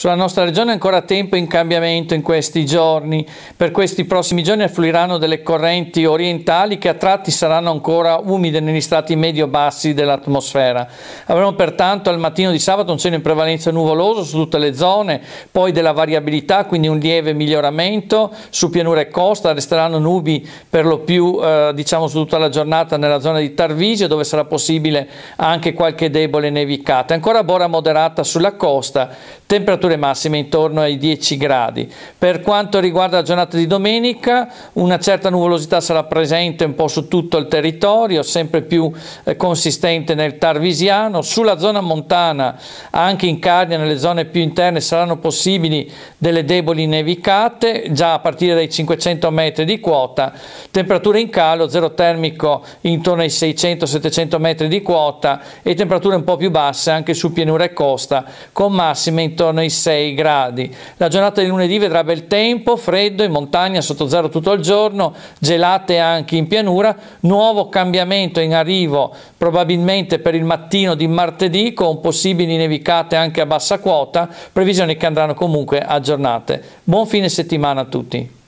Sulla nostra regione è ancora tempo in cambiamento in questi giorni. Per questi prossimi giorni affluiranno delle correnti orientali che a tratti saranno ancora umide negli strati medio-bassi dell'atmosfera. Avremo pertanto al mattino di sabato un cielo in prevalenza nuvoloso su tutte le zone, poi della variabilità, quindi un lieve miglioramento. Su pianura e costa resteranno nubi per lo più eh, diciamo su tutta la giornata nella zona di Tarvisio dove sarà possibile anche qualche debole nevicata. Ancora bora moderata sulla costa, temperature temperature massime intorno ai 10 gradi. Per quanto riguarda la giornata di domenica, una certa nuvolosità sarà presente un po' su tutto il territorio, sempre più eh, consistente nel Tarvisiano. Sulla zona montana, anche in Cardia, nelle zone più interne, saranno possibili delle deboli nevicate, già a partire dai 500 metri di quota. Temperature in calo, zero termico intorno ai 600-700 metri di quota e temperature un po' più basse anche su pianura e costa, con massime intorno ai 6 gradi. La giornata di lunedì vedrà bel tempo, freddo, in montagna sotto zero tutto il giorno, gelate anche in pianura, nuovo cambiamento in arrivo probabilmente per il mattino di martedì con possibili nevicate anche a bassa quota, previsioni che andranno comunque aggiornate. Buon fine settimana a tutti.